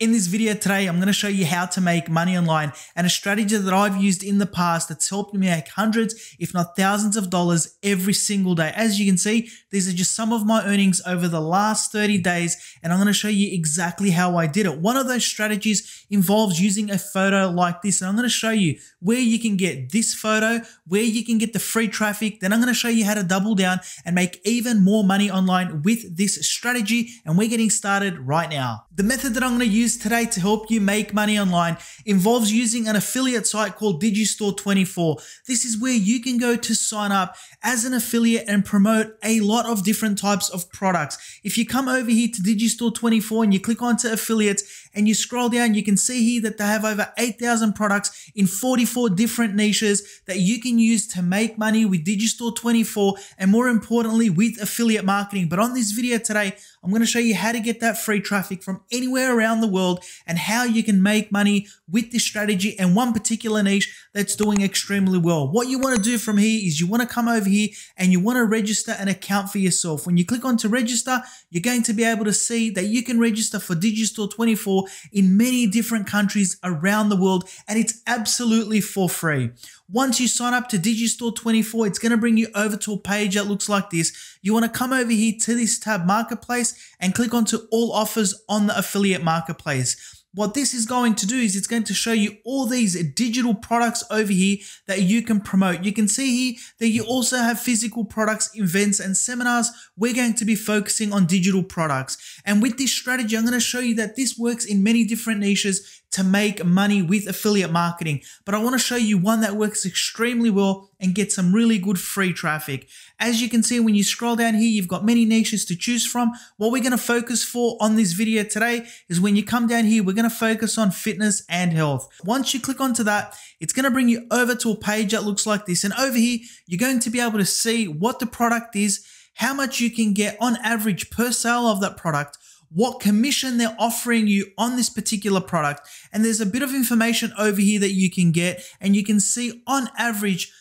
In this video today, I'm going to show you how to make money online and a strategy that I've used in the past that's helped me make hundreds, if not thousands of dollars every single day. As you can see, these are just some of my earnings over the last 30 days, and I'm going to show you exactly how I did it. One of those strategies involves using a photo like this, and I'm going to show you where you can get this photo, where you can get the free traffic. Then I'm going to show you how to double down and make even more money online with this strategy, and we're getting started right now. The method that I'm going to use today to help you make money online involves using an affiliate site called Digistore24. This is where you can go to sign up as an affiliate and promote a lot of different types of products. If you come over here to Digistore24 and you click onto affiliates and you scroll down, you can see here that they have over 8,000 products in 44 different niches that you can use to make money with Digistore 24 and more importantly with affiliate marketing. But on this video today, I'm going to show you how to get that free traffic from anywhere around the world and how you can make money with this strategy and one particular niche that's doing extremely well. What you want to do from here is you want to come over here and you want to register an account for yourself. When you click on to register, you're going to be able to see that you can register for Digistore 24 people in many different countries around the world, and it's absolutely for free. Once you sign up to Digistore 24, it's going to bring you over to a page that looks like this. You want to come over here to this tab marketplace and click onto all offers on the affiliate marketplace. What this is going to do is it's going to show you all these digital products over here that you can promote. You can see here that you also have physical products, events, and seminars. We're going to be focusing on digital products. And with this strategy, I'm going to show you that this works in many different niches to make money with affiliate marketing, but I want to show you one that works extremely well and get some really good free traffic. As you can see, when you scroll down here, you've got many niches to choose from. What we're going to focus for on this video today is when you come down here, we're going to focus on fitness and health. Once you click onto that, it's going to bring you over to a page that looks like this. And over here, you're going to be able to see what the product is, how much you can get on average per sale of that product, what commission they're offering you on this particular product. And there's a bit of information over here that you can get, and you can see on average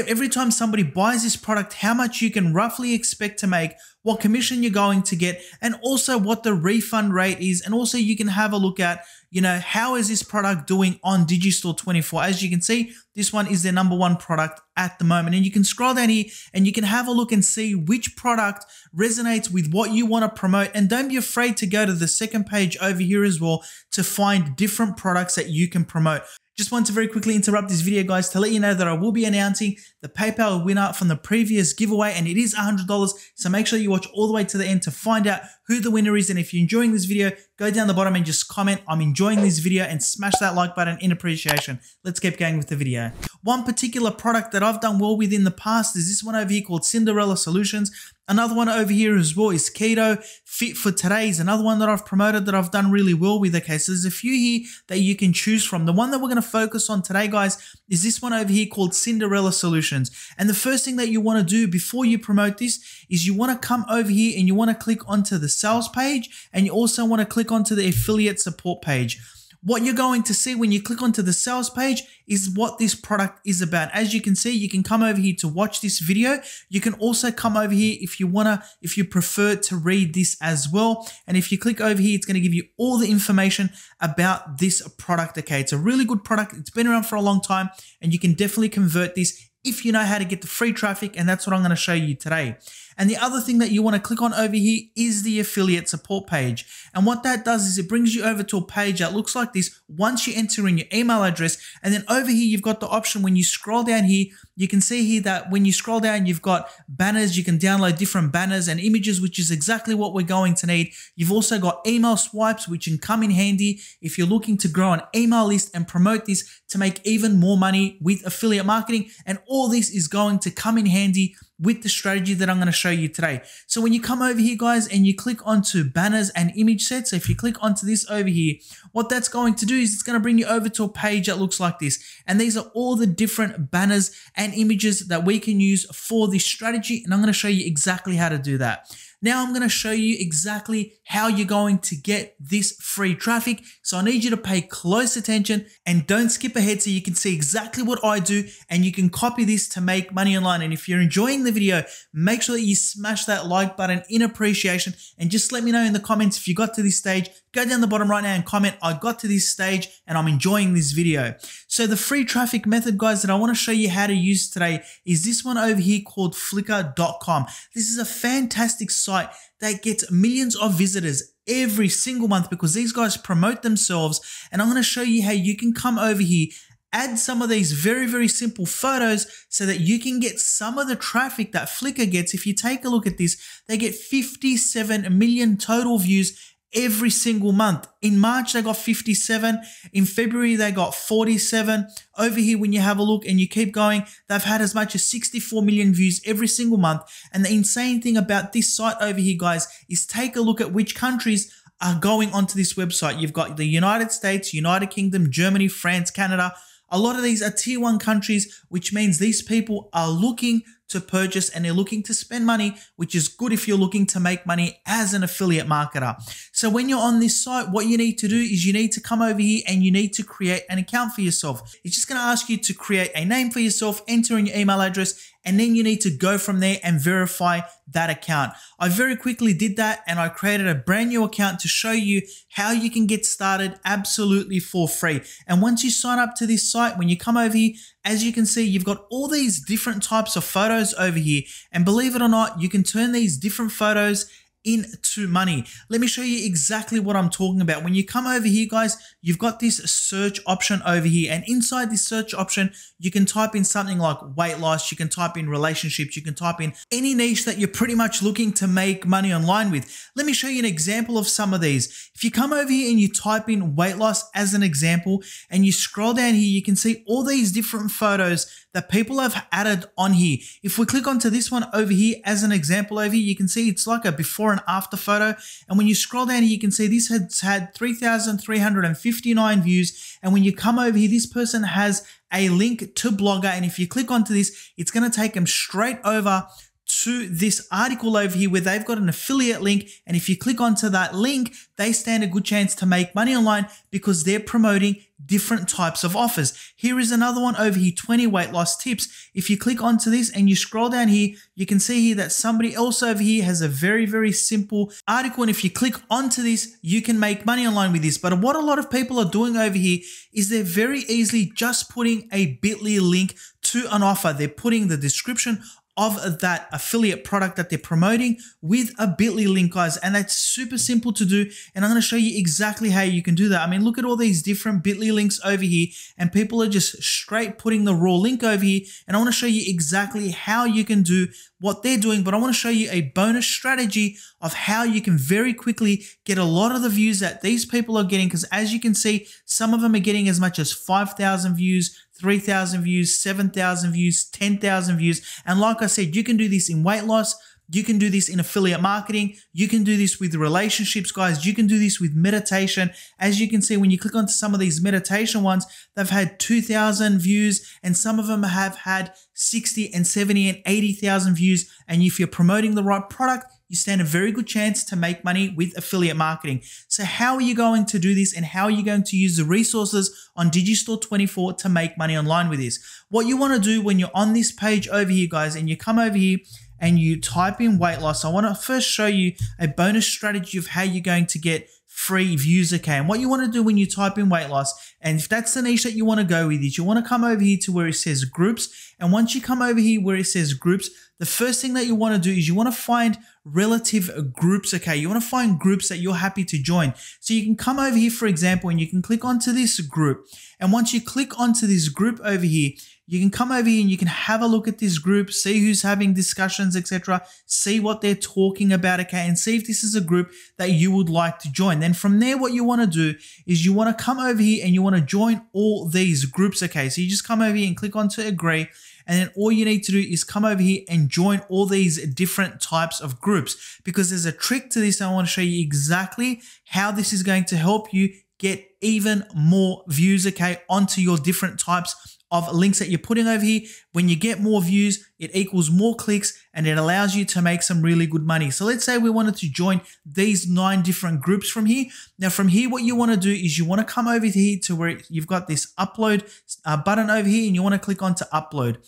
every time somebody buys this product, how much you can roughly expect to make, what commission you're going to get, and also what the refund rate is. And also you can have a look at, you know, how is this product doing on Digistore 24? As you can see, this one is their number one product at the moment. And you can scroll down here and you can have a look and see which product resonates with what you want to promote. And don't be afraid to go to the second page over here as well to find different products that you can promote. Just want to very quickly interrupt this video guys to let you know that I will be announcing the PayPal winner from the previous giveaway and it is $100 so make sure you watch all the way to the end to find out who the winner is and if you're enjoying this video go down the bottom and just comment I'm enjoying this video and smash that like button in appreciation. Let's keep going with the video. One particular product that I've done well with in the past is this one over here called Cinderella Solutions. Another one over here as well is Keto Fit for Today is another one that I've promoted that I've done really well with. Okay, so there's a few here that you can choose from. The one that we're going to focus on today, guys, is this one over here called Cinderella Solutions. And the first thing that you want to do before you promote this is you want to come over here and you want to click onto the sales page and you also want to click onto the affiliate support page. What you're going to see when you click onto the sales page is what this product is about. As you can see, you can come over here to watch this video. You can also come over here if you want to, if you prefer to read this as well. And if you click over here, it's going to give you all the information about this product. Okay, it's a really good product. It's been around for a long time and you can definitely convert this if you know how to get the free traffic. And that's what I'm going to show you today. And the other thing that you want to click on over here is the affiliate support page. And what that does is it brings you over to a page that looks like this once you enter in your email address. And then over here, you've got the option when you scroll down here, you can see here that when you scroll down, you've got banners. You can download different banners and images, which is exactly what we're going to need. You've also got email swipes, which can come in handy if you're looking to grow an email list and promote this to make even more money with affiliate marketing. And all this is going to come in handy with the strategy that I'm going to show you today. So when you come over here, guys, and you click onto banners and image sets, so if you click onto this over here, what that's going to do is it's going to bring you over to a page that looks like this. And these are all the different banners and images that we can use for this strategy. And I'm going to show you exactly how to do that. Now I'm going to show you exactly how you're going to get this free traffic. So I need you to pay close attention and don't skip ahead so you can see exactly what I do and you can copy this to make money online. And if you're enjoying the video, make sure that you smash that like button in appreciation and just let me know in the comments if you got to this stage go down the bottom right now and comment, I got to this stage and I'm enjoying this video. So the free traffic method, guys, that I want to show you how to use today is this one over here called flickr.com. This is a fantastic site that gets millions of visitors every single month because these guys promote themselves and I'm going to show you how you can come over here add some of these very, very simple photos so that you can get some of the traffic that Flickr gets. If you take a look at this, they get 57 million total views every single month. In March, they got 57. In February, they got 47. Over here, when you have a look and you keep going, they've had as much as 64 million views every single month. And the insane thing about this site over here, guys, is take a look at which countries are going onto this website. You've got the United States, United Kingdom, Germany, France, Canada. A lot of these are tier one countries, which means these people are looking to purchase and they're looking to spend money, which is good if you're looking to make money as an affiliate marketer. So when you're on this site, what you need to do is you need to come over here and you need to create an account for yourself. It's just going to ask you to create a name for yourself, enter in your email address, and then you need to go from there and verify that account. I very quickly did that and I created a brand new account to show you how you can get started absolutely for free. And once you sign up to this site, when you come over here, as you can see, you've got all these different types of photos over here. And believe it or not, you can turn these different photos into money. Let me show you exactly what I'm talking about. When you come over here, guys, you've got this search option over here. And inside this search option, you can type in something like weight loss, you can type in relationships, you can type in any niche that you're pretty much looking to make money online with. Let me show you an example of some of these. If you come over here and you type in weight loss as an example, and you scroll down here, you can see all these different photos that people have added on here. If we click onto this one over here as an example over here, you can see it's like a before and after photo. And when you scroll down here, you can see this has had 3,359 views. And when you come over here, this person has a link to Blogger. And if you click onto this, it's going to take them straight over to this article over here where they've got an affiliate link. And if you click onto that link, they stand a good chance to make money online because they're promoting different types of offers. Here is another one over here 20 weight loss tips. If you click onto this and you scroll down here, you can see here that somebody else over here has a very, very simple article. And if you click onto this, you can make money online with this. But what a lot of people are doing over here is they're very easily just putting a bit.ly link to an offer. They're putting the description of that affiliate product that they're promoting with a bit.ly link guys and that's super simple to do and i'm going to show you exactly how you can do that i mean look at all these different bit.ly links over here and people are just straight putting the raw link over here and i want to show you exactly how you can do what they're doing, but I want to show you a bonus strategy of how you can very quickly get a lot of the views that these people are getting. Because as you can see, some of them are getting as much as 5,000 views, 3,000 views, 7,000 views, 10,000 views. And like I said, you can do this in weight loss you can do this in affiliate marketing. You can do this with relationships, guys. You can do this with meditation. As you can see, when you click onto some of these meditation ones, they've had 2,000 views, and some of them have had 60 and 70 and 80,000 views. And if you're promoting the right product, you stand a very good chance to make money with affiliate marketing. So, how are you going to do this and how are you going to use the resources on Digistore 24 to make money online with this? What you want to do when you're on this page over here, guys, and you come over here and you type in weight loss, I want to first show you a bonus strategy of how you're going to get free views, okay? And what you want to do when you type in weight loss, and if that's the niche that you want to go with, is you want to come over here to where it says groups. And once you come over here where it says groups, the first thing that you want to do is you want to find relative groups, okay? You want to find groups that you're happy to join. So you can come over here, for example, and you can click onto this group. And once you click onto this group over here, you can come over here and you can have a look at this group, see who's having discussions, etc. See what they're talking about, okay, and see if this is a group that you would like to join. Then from there, what you want to do is you want to come over here and you want to join all these groups, okay. So you just come over here and click on to agree. And then all you need to do is come over here and join all these different types of groups because there's a trick to this. I want to show you exactly how this is going to help you get even more views, okay, onto your different types of links that you're putting over here. When you get more views, it equals more clicks and it allows you to make some really good money. So let's say we wanted to join these nine different groups from here. Now from here, what you want to do is you want to come over here to where you've got this upload uh, button over here and you want to click on to upload.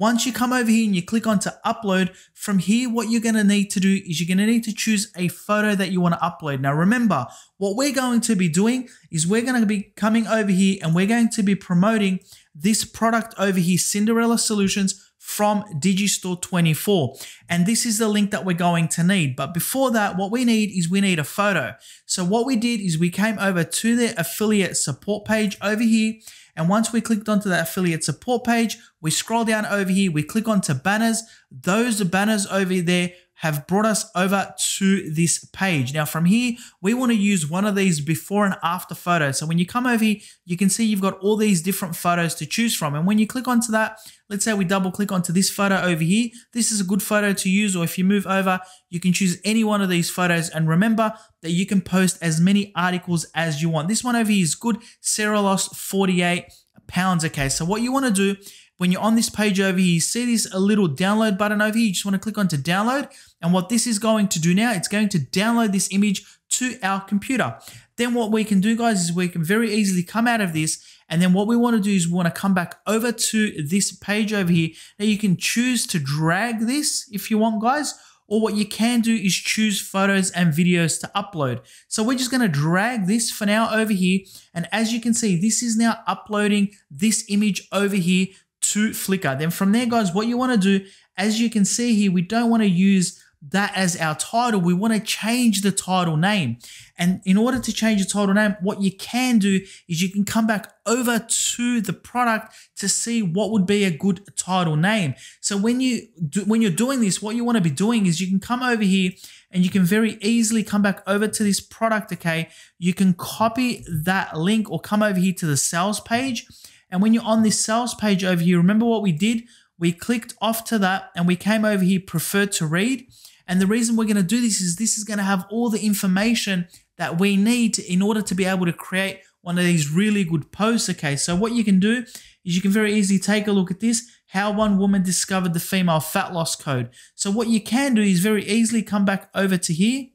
Once you come over here and you click on to upload, from here, what you're gonna need to do is you're gonna need to choose a photo that you wanna upload. Now remember, what we're going to be doing is we're gonna be coming over here and we're going to be promoting this product over here, Cinderella Solutions from Digistore 24. And this is the link that we're going to need. But before that, what we need is we need a photo. So what we did is we came over to their affiliate support page over here. And once we clicked onto that affiliate support page, we scroll down over here, we click onto banners. Those banners over there have brought us over to this page. Now from here, we want to use one of these before and after photos. So when you come over here, you can see you've got all these different photos to choose from. And when you click onto that, let's say we double click onto this photo over here. This is a good photo to use, or if you move over, you can choose any one of these photos. And remember that you can post as many articles as you want. This one over here is good. Sarah lost 48 pounds. Okay, so what you want to do when you're on this page over here, you see this a little download button over here. You just want to click on to download. And what this is going to do now, it's going to download this image to our computer. Then what we can do, guys, is we can very easily come out of this. And then what we want to do is we want to come back over to this page over here. Now you can choose to drag this if you want, guys, or what you can do is choose photos and videos to upload. So we're just gonna drag this for now over here. And as you can see, this is now uploading this image over here to Flickr. Then from there, guys, what you want to do, as you can see here, we don't want to use that as our title. We want to change the title name. And in order to change the title name, what you can do is you can come back over to the product to see what would be a good title name. So when you do, when you're doing this, what you want to be doing is you can come over here and you can very easily come back over to this product, okay? You can copy that link or come over here to the sales page and when you're on this sales page over here, remember what we did? We clicked off to that and we came over here, prefer to read. And the reason we're going to do this is this is going to have all the information that we need to, in order to be able to create one of these really good posts. Okay, so what you can do is you can very easily take a look at this how one woman discovered the female fat loss code. So, what you can do is very easily come back over to here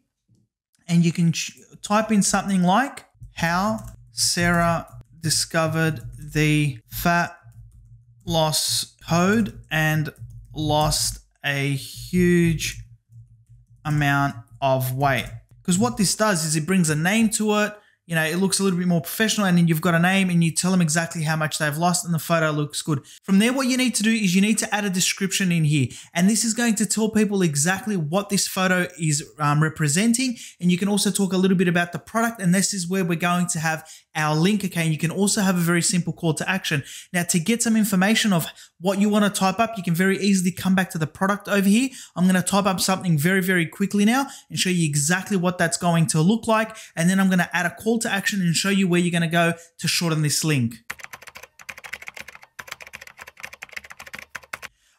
and you can type in something like how Sarah discovered the fat loss code and lost a huge amount of weight. Because what this does is it brings a name to it, you know, it looks a little bit more professional and then you've got a name and you tell them exactly how much they've lost and the photo looks good. From there, what you need to do is you need to add a description in here. And this is going to tell people exactly what this photo is um, representing. And you can also talk a little bit about the product. And this is where we're going to have our link. Okay. And you can also have a very simple call to action. Now, to get some information of what you want to type up, you can very easily come back to the product over here. I'm going to type up something very, very quickly now and show you exactly what that's going to look like. And then I'm going to add a call call to action and show you where you're going to go to shorten this link.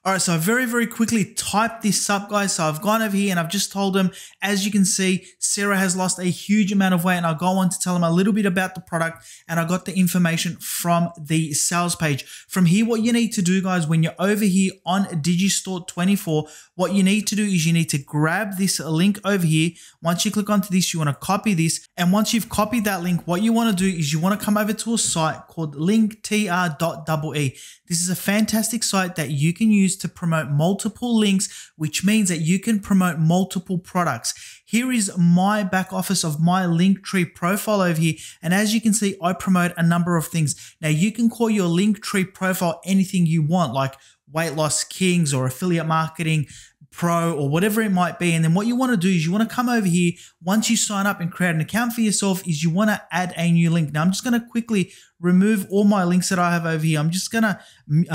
All right, so I very, very quickly typed this up, guys. So I've gone over here and I've just told them, as you can see, Sarah has lost a huge amount of weight and I go on to tell them a little bit about the product and I got the information from the sales page. From here, what you need to do, guys, when you're over here on Digistore 24, what you need to do is you need to grab this link over here. Once you click onto this, you want to copy this. And once you've copied that link, what you want to do is you want to come over to a site called linktr.ee. This is a fantastic site that you can use used to promote multiple links, which means that you can promote multiple products. Here is my back office of my Linktree profile over here. And as you can see, I promote a number of things. Now you can call your Linktree profile anything you want, like weight loss kings or affiliate marketing, Pro or whatever it might be. And then what you want to do is you want to come over here. Once you sign up and create an account for yourself is you want to add a new link. Now I'm just going to quickly remove all my links that I have over here. I'm just going to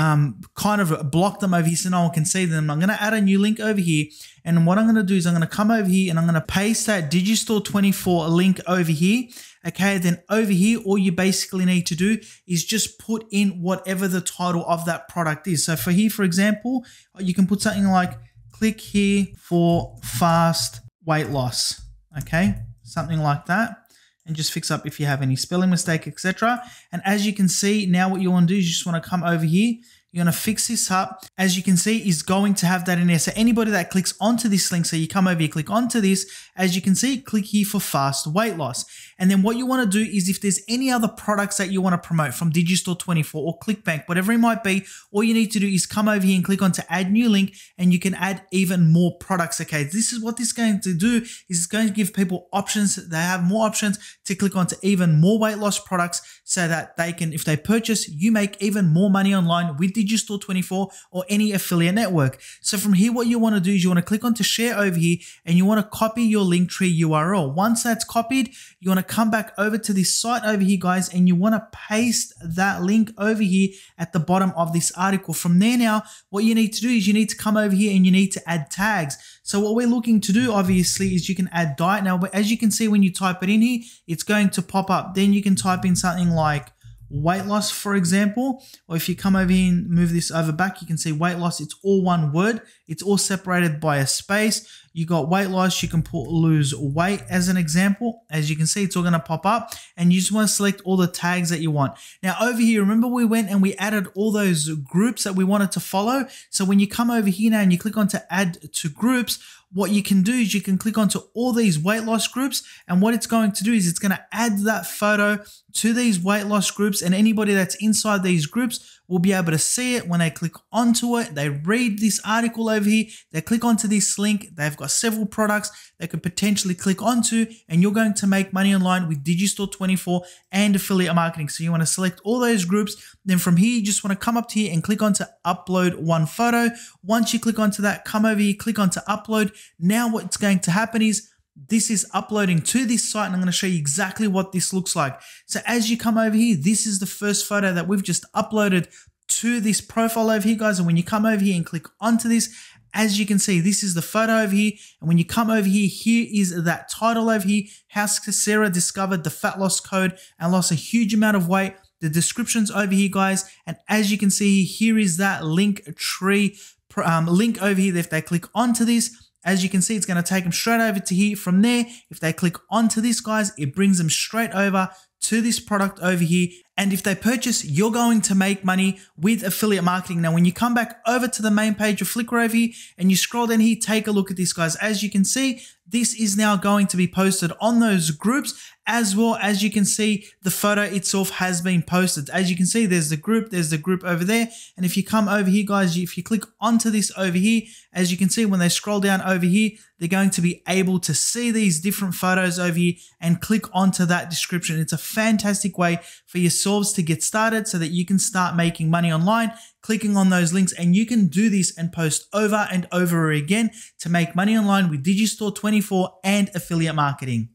um, kind of block them over here so no one can see them. I'm going to add a new link over here. And what I'm going to do is I'm going to come over here and I'm going to paste that Digistore 24 link over here. Okay, then over here, all you basically need to do is just put in whatever the title of that product is. So for here, for example, you can put something like click here for fast weight loss. Okay, something like that. And just fix up if you have any spelling mistake, etc. And as you can see, now what you want to do is you just want to come over here you're going to fix this up. As you can see, is going to have that in there. So anybody that clicks onto this link, so you come over here, click onto this, as you can see, click here for fast weight loss. And then what you want to do is if there's any other products that you want to promote from Digistore 24 or ClickBank, whatever it might be, all you need to do is come over here and click on to add new link and you can add even more products. Okay. This is what this is going to do is it's going to give people options. They have more options to click onto even more weight loss products so that they can, if they purchase, you make even more money online with Digistore 24 or any affiliate network. So from here, what you want to do is you want to click on to share over here and you want to copy your Linktree URL. Once that's copied, you want to come back over to this site over here, guys, and you want to paste that link over here at the bottom of this article. From there now, what you need to do is you need to come over here and you need to add tags. So what we're looking to do obviously is you can add diet. Now, as you can see, when you type it in here, it's going to pop up. Then you can type in something like weight loss, for example, or if you come over here and move this over back, you can see weight loss, it's all one word. It's all separated by a space you got weight loss, you can put, lose weight as an example. As you can see, it's all going to pop up and you just want to select all the tags that you want. Now over here, remember we went and we added all those groups that we wanted to follow. So when you come over here now and you click on to add to groups, what you can do is you can click onto all these weight loss groups and what it's going to do is it's going to add that photo to these weight loss groups and anybody that's inside these groups will be able to see it when they click onto it. They read this article over here, they click onto this link, they've got several products they could potentially click onto, and you're going to make money online with Digistore 24 and affiliate marketing. So you want to select all those groups. Then from here, you just want to come up here and click onto upload one photo. Once you click onto that, come over here, click onto upload. Now what's going to happen is this is uploading to this site and I'm going to show you exactly what this looks like. So as you come over here, this is the first photo that we've just uploaded to this profile over here, guys. And when you come over here and click onto this, as you can see, this is the photo over here. And when you come over here, here is that title over here, how Sarah discovered the fat loss code and lost a huge amount of weight. The description's over here, guys. And as you can see, here is that link tree um, link over here. If they click onto this, as you can see, it's going to take them straight over to here. From there, if they click onto this, guys, it brings them straight over to this product over here. And if they purchase, you're going to make money with affiliate marketing. Now, when you come back over to the main page of Flickr over here and you scroll down here, take a look at this, guys. As you can see, this is now going to be posted on those groups as well as you can see the photo itself has been posted as you can see there's the group there's the group over there and if you come over here guys if you click onto this over here as you can see when they scroll down over here they're going to be able to see these different photos over here and click onto that description it's a fantastic way for yourselves to get started so that you can start making money online clicking on those links and you can do this and post over and over again to make money online with digistore 24 and affiliate marketing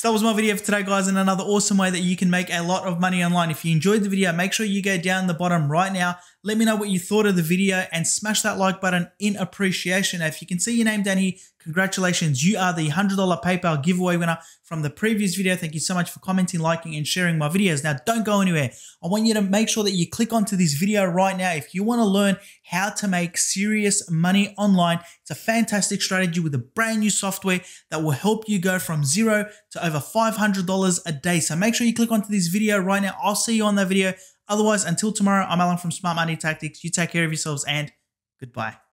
so that was my video for today, guys, and another awesome way that you can make a lot of money online. If you enjoyed the video, make sure you go down the bottom right now. Let me know what you thought of the video and smash that like button in appreciation. Now, if you can see your name down here, Congratulations, you are the $100 PayPal giveaway winner from the previous video. Thank you so much for commenting, liking, and sharing my videos. Now, don't go anywhere. I want you to make sure that you click onto this video right now if you want to learn how to make serious money online. It's a fantastic strategy with a brand new software that will help you go from zero to over $500 a day. So make sure you click onto this video right now. I'll see you on that video. Otherwise, until tomorrow, I'm Alan from Smart Money Tactics. You take care of yourselves and goodbye.